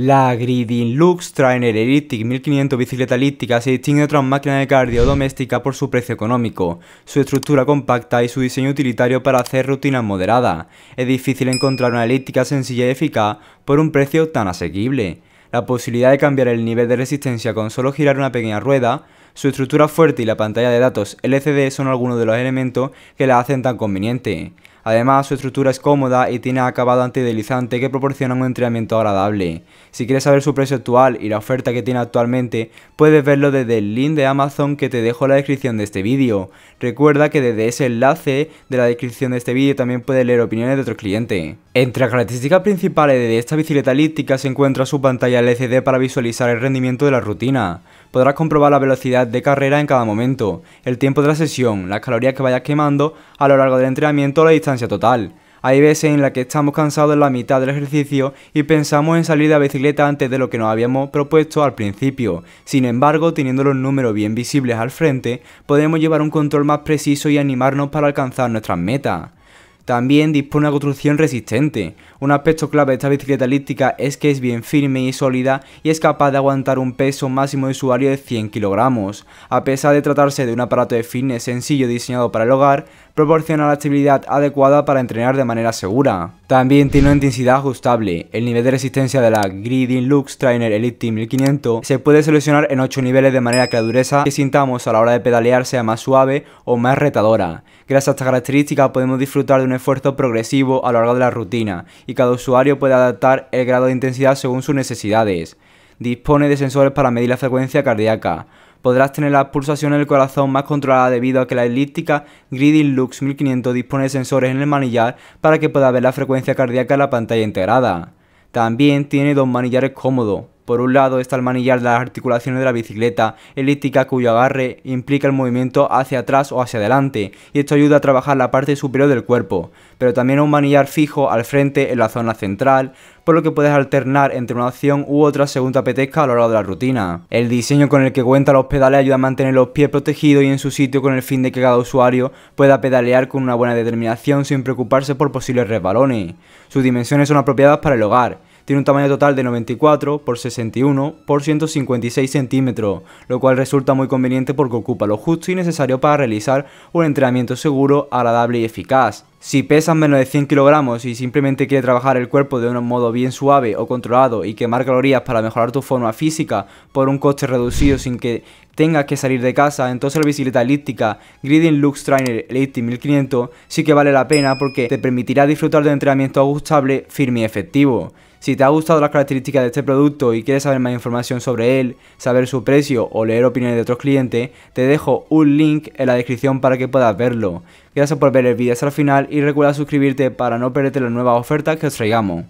La Gridin Lux Trainer Elite 1500 bicicleta elíptica se distingue de otras máquinas de cardio doméstica por su precio económico, su estructura compacta y su diseño utilitario para hacer rutinas moderadas. Es difícil encontrar una elíptica sencilla y eficaz por un precio tan asequible. La posibilidad de cambiar el nivel de resistencia con solo girar una pequeña rueda, su estructura fuerte y la pantalla de datos LCD son algunos de los elementos que la hacen tan conveniente. Además, su estructura es cómoda y tiene acabado antideslizante que proporciona un entrenamiento agradable. Si quieres saber su precio actual y la oferta que tiene actualmente, puedes verlo desde el link de Amazon que te dejo en la descripción de este vídeo. Recuerda que desde ese enlace de la descripción de este vídeo también puedes leer opiniones de otros clientes. Entre las características principales de esta bicicleta elíptica se encuentra su pantalla LCD para visualizar el rendimiento de la rutina podrás comprobar la velocidad de carrera en cada momento, el tiempo de la sesión, las calorías que vayas quemando a lo largo del entrenamiento o la distancia total. Hay veces en las que estamos cansados en la mitad del ejercicio y pensamos en salir de la bicicleta antes de lo que nos habíamos propuesto al principio. Sin embargo, teniendo los números bien visibles al frente, podemos llevar un control más preciso y animarnos para alcanzar nuestras metas. También dispone de una construcción resistente. Un aspecto clave de esta bicicleta elíptica es que es bien firme y sólida y es capaz de aguantar un peso máximo de usuario de 100 kg. A pesar de tratarse de un aparato de fitness sencillo diseñado para el hogar, proporciona la estabilidad adecuada para entrenar de manera segura. También tiene una intensidad ajustable. El nivel de resistencia de la Gridin Lux Trainer Elite 1500 se puede seleccionar en 8 niveles de manera que la dureza que sintamos a la hora de pedalear sea más suave o más retadora. Gracias a esta característica podemos disfrutar de una esfuerzo progresivo a lo largo de la rutina y cada usuario puede adaptar el grado de intensidad según sus necesidades. Dispone de sensores para medir la frecuencia cardíaca. Podrás tener las pulsaciones del corazón más controlada debido a que la elíptica Gridin Lux 1500 dispone de sensores en el manillar para que pueda ver la frecuencia cardíaca en la pantalla integrada. También tiene dos manillares cómodos, por un lado está el manillar de las articulaciones de la bicicleta elíptica cuyo agarre implica el movimiento hacia atrás o hacia adelante, y esto ayuda a trabajar la parte superior del cuerpo, pero también un manillar fijo al frente en la zona central, por lo que puedes alternar entre una opción u otra según te apetezca a lo largo de la rutina. El diseño con el que cuenta los pedales ayuda a mantener los pies protegidos y en su sitio con el fin de que cada usuario pueda pedalear con una buena determinación sin preocuparse por posibles resbalones. Sus dimensiones son apropiadas para el hogar, tiene un tamaño total de 94 x 61 x 156 centímetros, lo cual resulta muy conveniente porque ocupa lo justo y necesario para realizar un entrenamiento seguro, agradable y eficaz. Si pesas menos de 100 kilogramos y simplemente quieres trabajar el cuerpo de un modo bien suave o controlado y quemar calorías para mejorar tu forma física por un coste reducido sin que tengas que salir de casa, entonces la bicicleta elíptica GRIDIN Lux Trainer Elite 1500 sí que vale la pena porque te permitirá disfrutar de un entrenamiento ajustable, firme y efectivo. Si te ha gustado las características de este producto y quieres saber más información sobre él, saber su precio o leer opiniones de otros clientes, te dejo un link en la descripción para que puedas verlo. Gracias por ver el vídeo hasta el final y recuerda suscribirte para no perderte las nuevas ofertas que os traigamos.